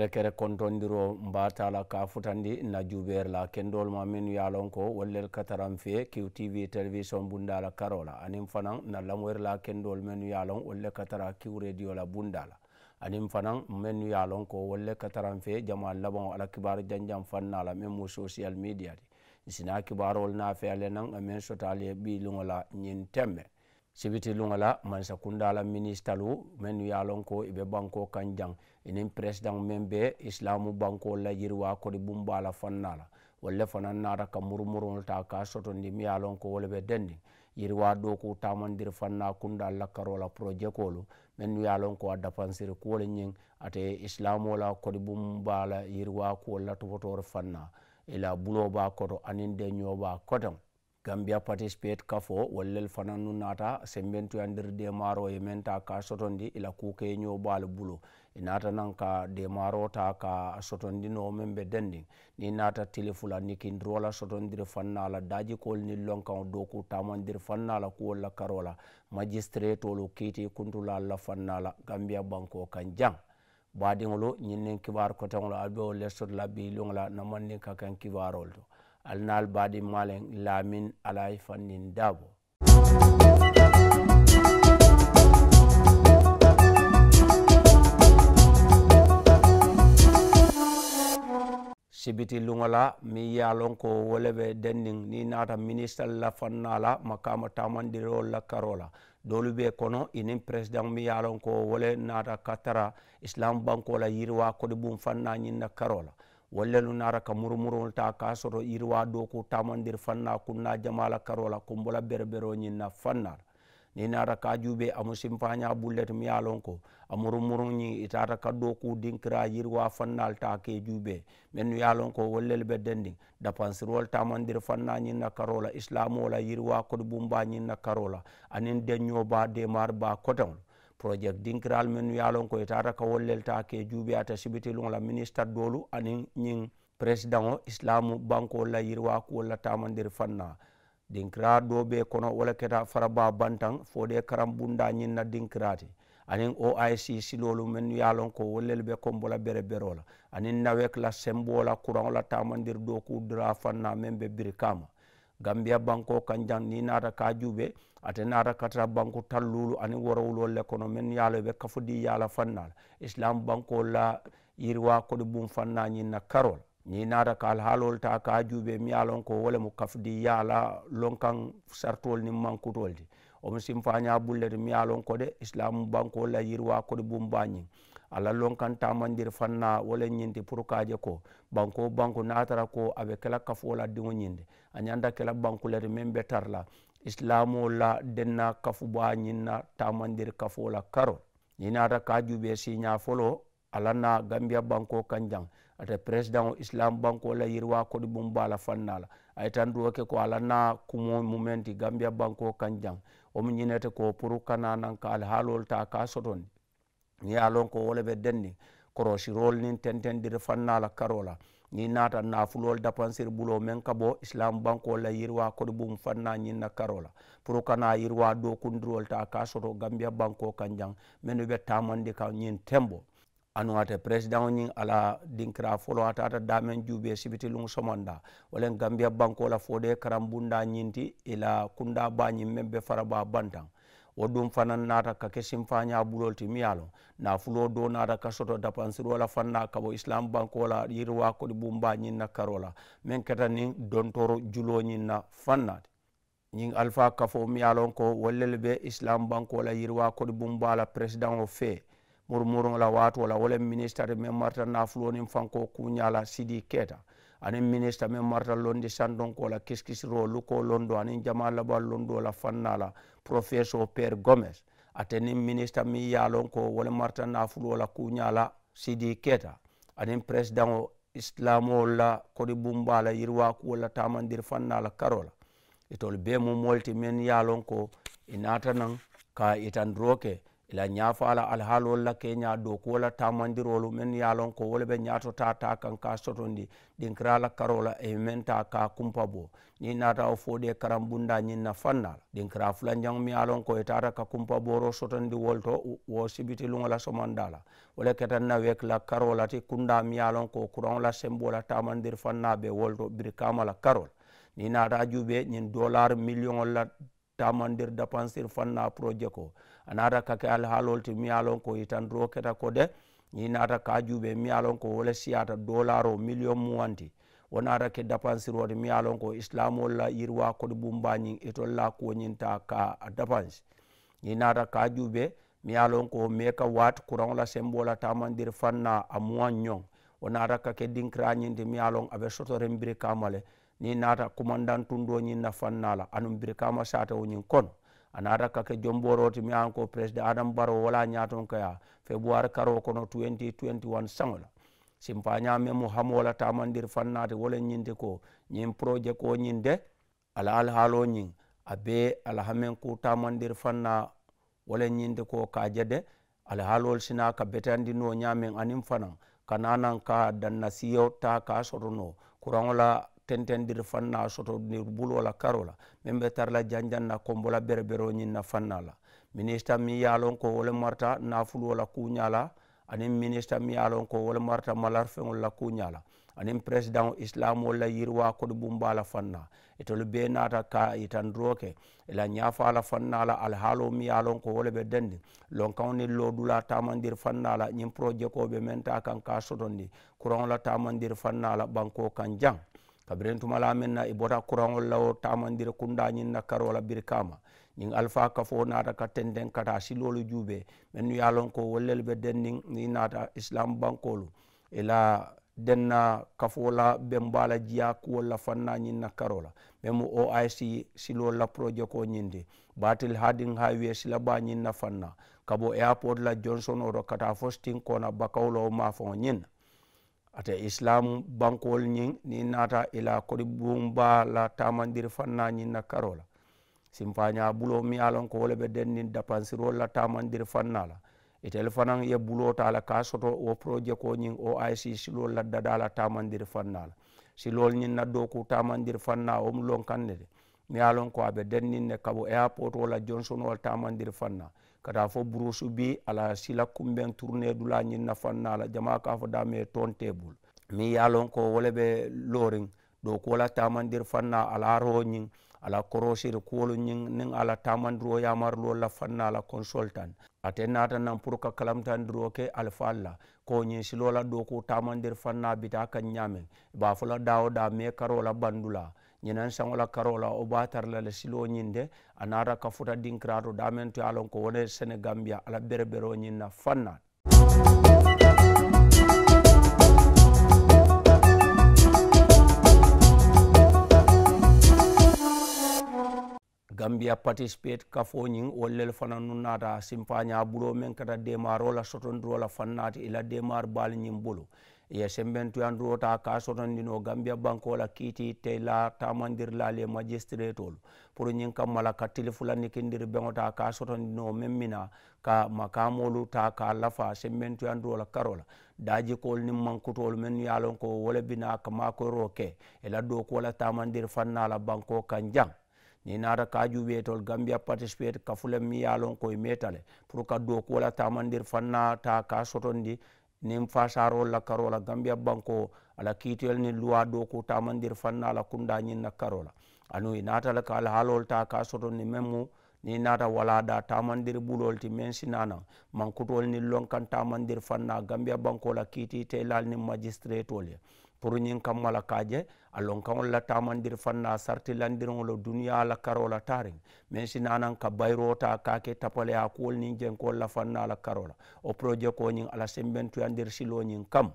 kerekere kontondiro mbatala ka futandi na jubeer la kendol ma min ye lon ko wallel kataran fe qtv television bundala karola anin fanan na lamoyir la kendol men ye lon walle katara q radio la bundala anin fanan men ye lon ko walle kataran fe jama laban ala kibar janjam fanna la men mu social media di sina kibarol na fe ale nan amen sotali e bi lungola nyin temme sibiti luŋala mansa kundala ministalu mennu ye a i be banko kaŋ jaŋ iniŋ peresidaŋ meŋ be isilamu banko la yiriwa kodi bumba la fanna la walla fanaŋ naata ka murumuruŋolu ta ka sotondi miŋ ye a wo le be dendiŋ yiriwa dooku tamandiri fanna kundal la karo la projekolu mennu ye a loŋ ko a dapansiri kuwolu ñiŋ ate isilamu la kodi bumba la yiriwa kuwolu la tubotoro fanna ila bulo ba koto aniŋ deño ba kotoŋ gambia participate kafo wallel fanannu naata sembentuyandir demaro e men ka sotondi ila kuke ñoɓaalo bulo e naata nan ka demaro ta ka sotondino men ɓe dendin ni naata tilifula nikindrola sotondiri fannala dajikol ni lonkan doku tamandiri fannala kuwolla karola magistrate olu kiiti kuntula allah fannala gambia banko kan jang baadiŋolu ñinnen kibar koteŋolu aɓe o lestotola biliŋola namannin ka kan kibarol to alnaal baɗi malen laamin alayi fannin daabo sibiti luŋola mi ye a lon ko wo le be denniŋ ni naata ministre la fanna la makama tamandirol la karo la doolu be kono inin president mi ye a lon ko wo le naata ka tara islam banko la yiriwa kodi bum fanna ñiŋ na karo la walla lu nara ka murumurol ta ka soto yirwa do ko tamandir fanna kunna jamala karola kumbola berbero nyinna fannar ni nara ka jube amu simfanya bullet mi yalon ko amurumuru nyi itata ka do ku dinkira yirwa fannal ta ke jube men yalon ko wallel be dending da pansirol tamandir fanna nyinna karola islamola yirwa ko bumba nyinna karola anin denyo ba de mar ba koton projet dinkiral min wiyalon koye tata ka wollel ta ke juuɓi ata sibiti lola ministre dolu anin ñin président o islamu banque walla yirwaku walla tamandir fanna dinkira do ɓe kono wala keta faraba bantan fode karam bunda ñinna dinkirate anin oic silolu min wiyalon ko wollel ɓe kombola bere berola anin nawek la sembola courant la tamandir do kudira fanna min ɓe birikama gambia banko kanjan ni nata ka kaajuɓe ate nata katra banku tallulu ani worowulol le kono men yaalo ɓe kafudi yaala fannal islam banko la yirwa koɗo bum fanna ñinna karol ni nata ka alhaalol ta kaajuɓe mi yaalon ko wole mo kafudi yaala lonkan sartol ni mankutol di omo simfaña bulleri mi alon kode islamu banko la yirwa kode bumbañi ala lon kan tamandir fanna wala ñindi pour kaje ko banko banko natara ko aɓe kela kafola diŋo ñinde a kela bankuleri men be tarla islamu la denna kafuba ñinna tamandir kafola karo ñinata ka juɓe siña folo alana gambia banko kanjang ate president islam banko la yirwa kodi bumba la fanna la ayitan duwoke ko kumo mumenti gambia banko kanjang wo ñinete ko puru kana nan ka alhaalol ta ka sotondi ni ye lon ko wo le be denni korosirol nin tentendiri fannala la karo la ni naata nafulol dapansir bulo men ka bo islam banko la yirwa kodi bum fanna ñinna na karo la pour kana yirwa do ta ka soto gambia banko kanjang men be tamandi ka ñin tembo anu ate president ñin ala dinkira folo atata damen juube sibiti lungu somonda walen gambia banko e la fode karambunda ñinti ila kunda bañi membe faraba bantan wo ɗum fanan nata ka ke simfaña ɓurolti miyalo na fulo do nata ka soto dapansirola fanna kabo islam bankola yirwa koɗi bumba ñinna karola min keta nin dontoro juloñinna fannate ñin alpha kafo miyalon ko wallel ɓe islam bankola yirwa koɗi bumbala président o fee murmurun la wato la wala minister marta nafulo fanko kuñala sidi keta ani minister me marta londi sandon ko la kiskisiro luko londo anin jama labal londo la fannala professeur père gomez atenin minister mi yalon ko marta nafulo la kunyala sidi keta ani president o islamo la kodi bumbala yirwa ko la tamandir fannala karola itol be mo molti men yalon ko inata nan ka itandroke ila ñaafo ala alhaalwol la keña dow ko wola tamandirolu min yalon ko wole ɓe ñatota ta kan ka sotondi ɗinkirala karola e min ta ka kumpa bo ni nata o fooɗi e karam bunda ñin na fannal ɗinkira fulanjaŋ mi yalon ko e tata ka kumpa boro sotondi wolto wo sibiti luŋola somandala wole ketan nawe kla karola ti kunda mi yalon ko kuraŋola sembola tamandir fanna ɓe wolto birkamala karol ni nata juuɓe ñin dollar million la tamandir dépensir fanna projet ko a nata kake alhaalol ti miyalon ko yitan duro keta ko de yi nata kajuɓe miyalon ko wole siyata dollaro million muwanti wonata ke dépensiroti miyalon ko islamol la yirwa kode ɓumbañin itol e la koñinta ka dépense yi nata kajuɓe miyalon ko meka wati courant la sembola tamandir fanna a muwan ñong wonata kake dinkirañinti miyalon aɓe sotoren birikamale ni nata commandant tundoñin na fannala anum birikama sateoñin kono ana ada kake jomborooti mi an ko président adam baro wala ñaton kaya féboire karo kono 2021 sangola simpaña me mo hamola tamandir fannate wolen ñinde ko ñin projet ko ñin de ala alhaalo ñin abe ala hamen ku tamandir fanna wolen ñinde ko ka jede alhaalol sina ka betandino ñamen anin fanan kananan ka danna siyo ta ka sotono kuranola tentendir fanna sotodir bulola karola min be tarla janjanna kombola berebero ñinna fanna la minista mi yalon ko wole marta nafulola kuñala anin minista mi yalon ko wole marta malar feŋol la kuñala anin président islamol la yirwa kodo bumbala fanna itolu be nata ka itandroke ila ñafala fanna la alhaalo mi yalon ko wole ɓe dendi lonkaŋo ni lodula tamandir fanna la ñin projet koɓe men ta ka sotondi kuraŋo la tamandir fanna la banko kan jaŋ kabirin tumala min na ibota bota kuraŋol la wo tamandiri kunda ñiŋ na karo la kama ñiŋ alfa kafo naata ka tenden kata silolu juube mennu ye a lon ko wollelu be denniŋ i naata islam bankolu ila denna kafo la benba la jiya kuwol la fanna ñiŋ na karo la memu oic silol la projet ko ñindi batil hadin highway sila ba ñiŋ na fanna kabo airport la johnson oto kata fo stinkona bakawlo ma ñiŋ na ate islamu bankol ñiŋ niŋ naata i la kodi buŋba la tamandiri na ñiŋ na karo la simpaña bulo miŋ ye a loŋ ko wo le be niŋ dapansirol la tamandiri na la itelu fanaŋ ye bulo ta la ka soto wo projet ko ñiŋ o ic siloolu la dada la tamandiri fanna la silol ñiŋ na dooku tamandiri na wo mu loŋ kaŋ ne de miŋ ye a loŋ ko a be niŋ ne kabo airport o la johnsonol tamandiri na kata fo fɔ bi ala sila kumben turune dula ɲi nafa na la jama k'a fo dame ton table mi min y'a lɔn ko wole be lorin do la tamandir fanna ala aro ɲin ala korosir kuwolu ɲin nin ala tamandiro yamarilo la fanna la consultant ate nata nan pour ka kalamtandiro ke alfa la ko ɲin silo la do ko tamandir fanna bita kan ɲamen b'a fo la dawo da me karo la bandula la ñinan saŋola karola o tara la le siloo ñiŋ de a naata ka futa dinkirato damen to ye a lon ko gambiya a la bereberoo ñiŋ na fannaat gambia participate kafoo ñiŋ wolu lelu fanaŋ nu naata a simpaña buloo meŋ kata demaro la sotondiro la naati i la demar baali ñiŋ bulu ye sembentuyanduwota ka sotondino gambia bankola kiiti teyla tamandirlale magistretol pour ñin mala ka tilifulannikindir beŋota ka sotondino meŋ mina ka makamolu ta ka lafa semben sembentuyanduwola karola daajikoolu niŋ mankutoolu mennu ye a ko wo le bina kamakoyiro ke ela la dookuwo la tamandir fanna la banko kan jaŋ ni naata kaajuɓeetol gambia participate kafule miŋ ye a loŋ ko i meeta pour ka dookuwo la tamandir fanna ta ka sotondi niŋ fasarol la karo la gambia banko ala kiitiyol niŋ luwa do tamandiri fanna ala kunda ñin na karo la anu i naata la ka alhaalol ta ka soto ni men mu ni naata walada tamandiri bulol ti men sinana mankutol niŋ lonkan tamandiri fanna gambia banko la kiiti telal niŋ magistratol ye pour ñiŋ kamma mala ka je kan la tamandir fanna sarti landir ngolo duniya la karo la men si nanan ka bayiro ta ka ke kol kuwol jen ko la fanna la karo la projet ko ñiŋ ala sembentuyandir siloo ñiŋ kam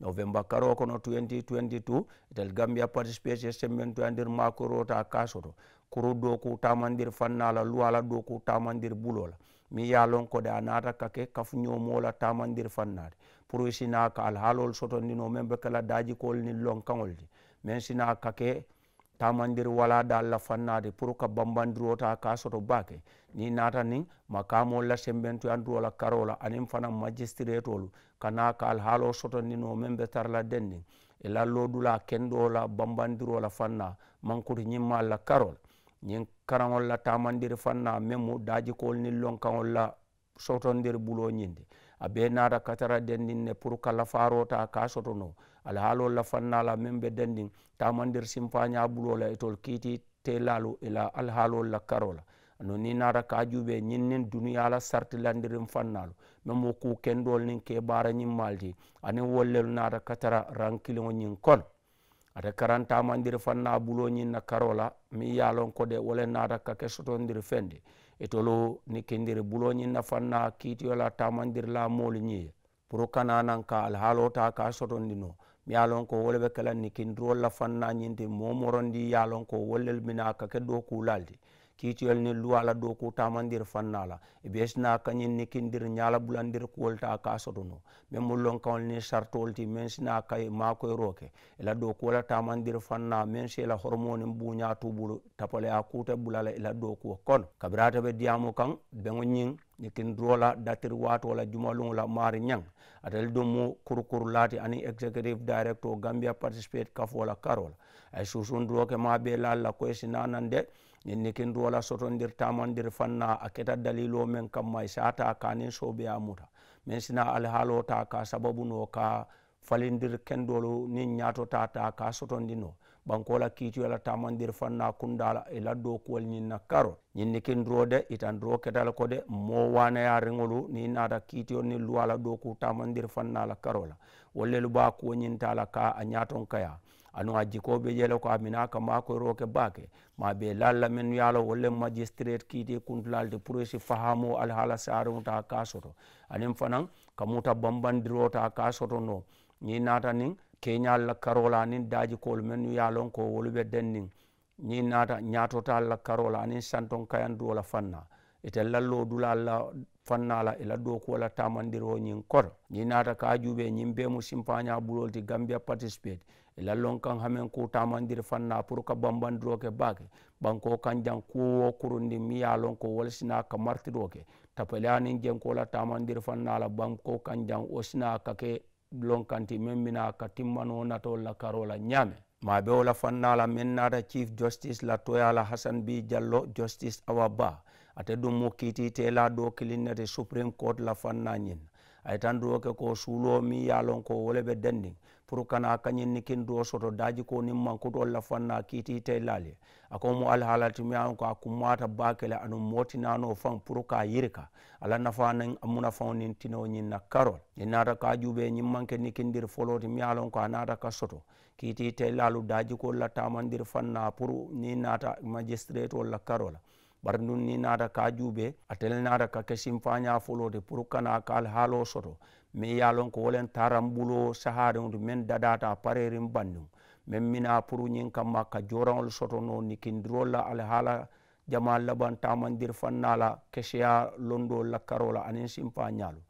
novembre karo no 2022 itel gambia participation sembentuyandir makoro ta ka soto kuru do ku tamandir fanna la luwa do ku tamandir bulo la mi ye a ko de a ka ke kafuñoo moo la tamandir fannaade pour sina ka alhaalol sotondino men be kala daajikol ni lonkaŋol ti men sina ka ke tamandiri wala da la fannade pour ka bambandirota ka soto bake ni nata nin makamo la sembentuyantuwo la karo la anin fana magistratolu kana ka alhaalo sotondino men be tarla dennin ila lodula kendo la bambandiro la fanna mankuti ñimma la karol ñin karaŋol la tamandiri fanna men mu daajikol ni lonkaŋol la sotondiri bulo ñinde abe nata katara dendin ne pour kala farota ka sotono alhaalo la fannala min be dendin tamandir simpaña bulola etol kiiti telalu ila alhaalo la karola no ni nata ka jube juɓe ñinnin duniyala sartilandirin fannalu même wo ku kendol nin ke bara ñimmalti anin wollelu nata katara rankiliŋo ñin kono ate karantamandiri fanna buloñin na karola mi yalon ko de wole nata kake ke sotondiri fende itolu ni kindiri buloñin na fanna kiitiyola tamandiri la moolu ñiye pour kana nan ka alhaalota ka sotondino mi yalon ko wole be kala ni kindirol la fanna ñinti momorondi yalon ko wollel mina kake ke do kulalti kiitiyol ni luwala la ko tamandir fannala e besna kañin ni kindir ñala bulandir a ka sotono men mu lonkawol ni sartol ti men sina kay makoye roke ela do kuwola tamandir fanna men si ela hormonin buña tubulu tapale a kuta bulala ela do kuwo kono kabirata be diyaamu kan ɓeŋo ñing ni kindrola datir wato la jumalung la mari nyang atal domo kurkur lati ani executive director gambia participate la karola ay susun droke ma be la la ko sinanande ñiŋ ni kin duwo la sotondir tamandiri fanna a keta dalilo men kamma i sata ka niŋ soobeya muta meŋ sina alihaaloo ta ka sababu noo ka falindir kendolu niŋ ñaato ta ka sotondi no bankola la tamandir fanna kundala la i la dookuwol ñiŋ na karo ñiŋ ni kin duro de itan duro keta le ko de moo waaneya riŋolu niŋ naata kiitiyo niŋ luwa la dooku tamandir fanna la karo la wolu lelu kuwo ñiŋ ka a ñaaton kaya anu a jiko be yele ko amina ka ma ko roke bake ma be lalla men yalo wolle magistrate kiti kuntulal de prosi e fahamu al hala saru ta kasoto anim fanan kamuta bambandiro ta kasoto no ni nata nin keñal la karola nin daji kol men yalon ko wolube dennin ni nata ñatota la karola nin santon kayan dola fanna ite lallo dula la fannala ila e do ko la tamandiro nyin kor ni nata ka jube nyin be mu simpaña bulolti gambia participate E lallon kan hamen ku tamandir fanna pour ka bambandiroke bake banko kan jan kuwo kurundi mi yalon ko walsina ka martiroke tapale anin jenkola tamandir fannala banko kan jan osina kake lonkanti min mina ka timmano natolla karola ñame ma be wola fannala min nata chief justice la toyala hasan bi diallo justice awa ba ate ɗum mo kitite la do kilinnete supreme court la fanna ñin aytan duroke ko suulo mi yalon ko wolaɓe dendin pour kana kañinni kinduwo soto daji ko nin mankutol la fanna kiiti teylali ako mo alhaalatimuyan ko a kummata bakele anum motinano fan pour ka yirka ala nafa nan munafaw nin tino ñinna karol innata ka juuɓe ñimmanke ni kindir foloti mi ko anata ka soto kiiti teylalu daji ko la tamandir fanna pour ni nata magistrate walla karola bari ni nata ka juuɓe atel nata ka kesimfaña foloti pour kana ka soto min ye a lon ko wolen taran bulo sahariŋoto men dadata parerin bandiŋ men mina pour ñiŋ kamma ka joraŋol sotono ni kindirol la alihaala jama laban tamandir fanna la keseya londo lakkaro la aniŋ sinfañalu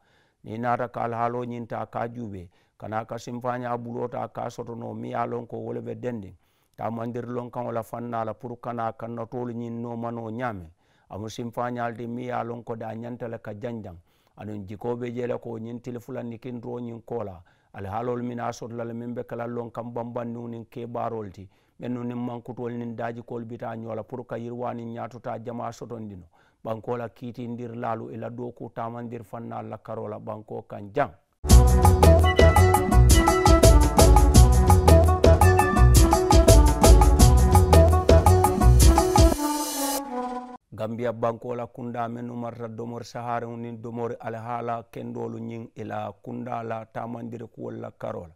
ni naata ka alihaalo ñinta ka juube kana ka sinfaña bulota ka sotono miŋ ye a lon ko wole be dendiŋ tamandir lonkaŋo la fanna la pour kana kannatolu ñiŋ nomano ñaame amu sinfañalu ti ye a lon ko da ñanta ka janjaŋ aɗon jikoɓe jeela ko ñin telefulanni kinro ñin koola alhaalol min a sotlal min ɓe kalallon kam bambanni nin keɓarol ti ɓenno nin mankutol nin dajikol bita ñoola pour que yirwanin ñatota jama sotondino ɓankola kiitindir laalu ila e dow ku tamandir fanna allah karola ɓanko kan jang gam biya bankola kunda men numarta domore sahare onin domore alhaala kendolo ñing ila kundala tamandire kuwolla karola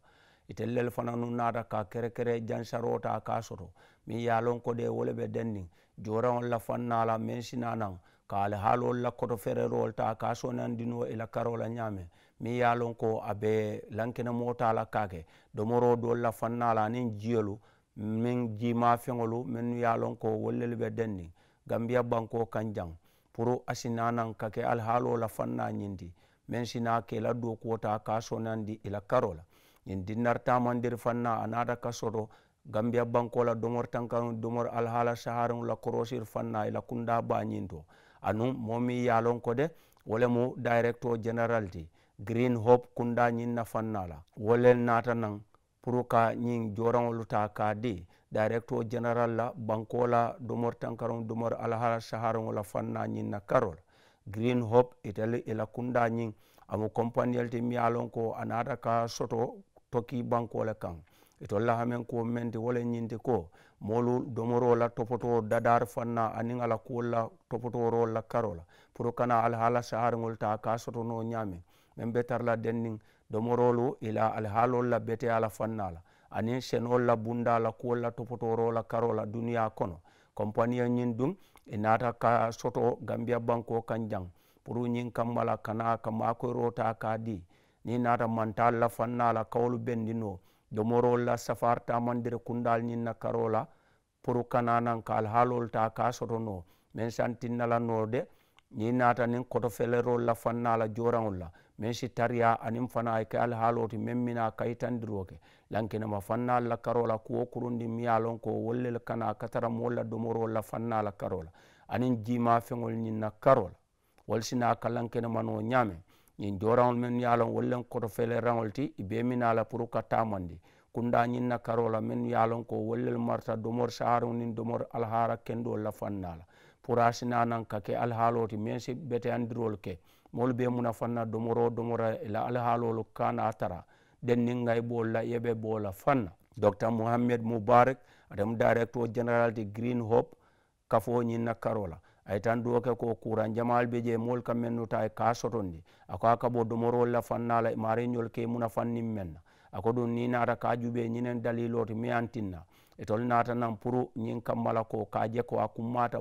itellel fana nu nata ka kere kere jansarota ka soto min yalonkode wole ɓe dennin joranolla fannala men sinanan ka alhaalol lakkoto fererol ta ka sonandino ila karola ñame min yalonko abe lankene motala kake domoro dolla fannala anin jiyolu min jima feŋolu min nu yalonko wollel ɓe dennin gambiya banko kan jang puru asinanan ka ke alhaalo la fanna ñindi men sina ke la dokuwota ka sonandi ila karola la ñin dinnartamandiri fanna anata ka soto banko la domor tankanu domor alhaala saharin la korosir fanna ila kunda ba to anu momi yalon ko de wole mu directeur general ti green hope kunda ñin na fanna la wolel nata nan pour ka ñin joraŋolu ta ka di directeur general la banko la domor tankaron domor alahara shaharon la fanna nyin na karol green hope itali ila kunda nyin amu compagnie te mialon ko anata ka soto toki banko la kan itolla hamen ko mende wala nyinde ko molu domoro la topoto dadar fanna anin ala kuola topoto ro la karola pour kana alhala shaharon ta ka soto no nyame men tarla denning domorolu ila alhalol la bete ala fanna la aniŋ senol la bunda la kuwol la topotoro la karo duniya kono kompaniya ñin duŋ i nata ka soto gambia banko kan jaŋ pour ñiŋ kamma kana ka maakoyiro ta ka di ni nata mantal la fannala kawolu bendi noo domorol la safar tamandire kundal ñiŋ na karo pour kana ka alhaalol ta ka soto noo meŋ santinna la de niŋ naata niŋ koto felerol la fanna la joraŋol la men si tariya anin fana ay ke alhaalo ti men mina kayitandiro ke lankinama fanna la karola kuwo kurundi mi ye lon ko wolle le kana katara moolu la domoro la fanna la karola anin jima feŋol ñiŋ na karola wol sina ka lankinama ñaame ñiŋ joraŋol men ye lon wollen koto fele raŋol ti i be mina la pour ka tamandi kunda ñiŋ na karola men ye lon ko wollel marta domor sahariŋ niŋ domor alhara kendol la fanna la pour a sina naŋ ka ke alhaalo ti men si beteyandirol ke moolu be muna fanna domoro domora ila alhaalolu kana tara dennin ngay bolla yebe boola fanna docteur mohammed mubarak adam directeur general de green hope kafoñinna karola ay tan doke ko kuran jamal be je mol kam men nota e ka sotondi ako aka bo domorol la fannala mariñol ke muna fanni men ako ɗum ni nata ka juɓe ñinen daliloto mi antinna e tol nata nan pour ñin kammala ko kaje ko akumata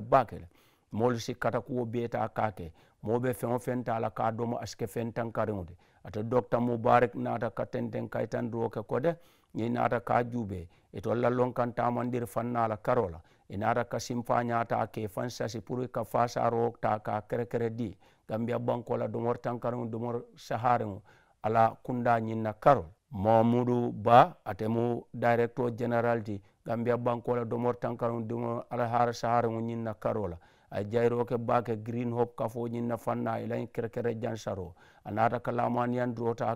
kummata bakele moolu si kata kuwo beeta ka ke moo be feŋo feŋ taa la ka domo a si ke feŋ tankariŋo ti ate docta mubarak naata ka tenten kayitandiro ke ko de ñiŋ naata ka juube itol la lonkan tamandiri fanna la karo la i naata ka simfa ke fan sasi pour ka fasaro ta ka kerekere di gambia banko la domor tankariŋo domor sahariŋo ala kunda ñiŋ na karo mahamudu ba ate mu directeur général ti gambia banko la domor tankariŋo domor alahara sahariŋo ñiŋ na karo la ay bake green hope kafoñin na fanna ilañ kerekere jan saro a nata kalamoan yandurota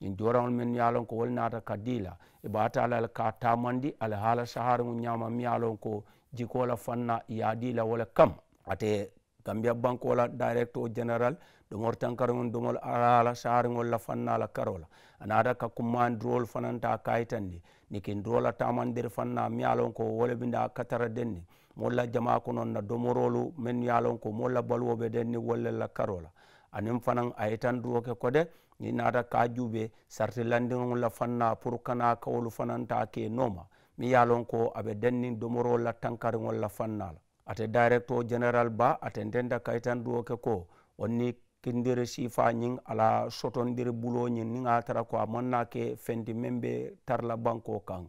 in joraŋol men ye lon ko wol naata ka diila e baata la ka tamandi ala haala sahara mu ñama mi ye lon ko jiko la fanna ya diila wala kam ate gambia banko la directeur général domor tankaraŋol domol ala ala sahariŋol la fanna la karo la a naata ka kummandirol fananta kayitandi nikin drola tamandiri fanna mi ye lon ko wole binda katara denni molla jama ko noon na domorolu min yalon ko molla balwo ɓe den ni wollella karola anin fanan a yitan duwoke kode ni nata kajuɓe sarti landiola fanna pour kana kawolu fananta ke noma mi yalon ko aɓe denni domorolla tankariolla fannala ate directo général ba aten denda kayitan duwoke ko onni tindere sifa ñing ala sotondiri bulo ñin ni ŋa tara ko a monna ke fendi meŋ be tarla banko kaŋ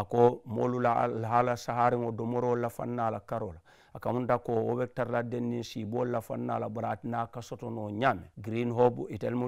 a ko moolu la alhaala sahariŋo domoro la fanna la karo la a kamunta ko wo be tarla denniŋ siibolu la fanna la bara atina ka sotono ñaame green hob itel mu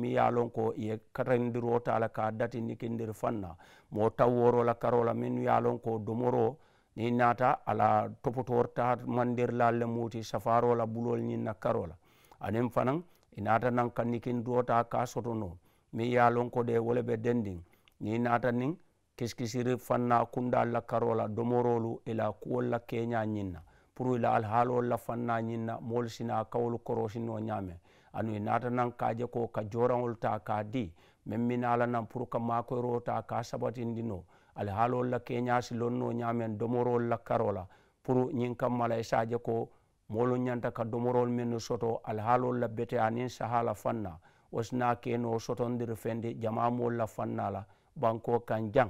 mi ye a ko ye katandiro ta la ka datindi kindiri fanna moo taw woro la karo la minnu ye a ko domoro ni naata ala topotorta mandirlal le muuti safaro la bulol ñiŋ na karo la anen fanan i naata nan kannikin duwota ka soto no min ye lonko de wole be dendin ni naata nin kiskisiri fanna kunda la karola domorolu ila kuwol la keña ñinna pour ila alhaalol la fanna ñinna mool sina kawol korosino ñaame anu i naata nan kaje ko ka joranol ta ka di min mi naala nan pour ka makoyro ta ka sabatindi no alhaalol la keña silonno ñaamen domorol la karola pour ñin kam mala e saje ko molu ñanta ka domorol men soto alhaalol la bete anin sahala fanna wasina keno sotondir fende jamamol la fanna la banko kan jang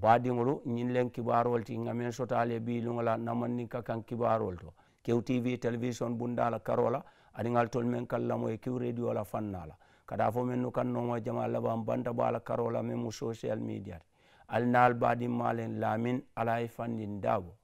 baadiŋolu ñin len kibarol ti ŋamen sotale biluŋola namanni ka kan kibarol to kew tv télévision bundala karola aniŋal tol men kan lamoye kiw radio la fannala kada fo men no kannomo jama laban banta bo ala karola men mu social media alnaal baɗi malen lamin ala e dabo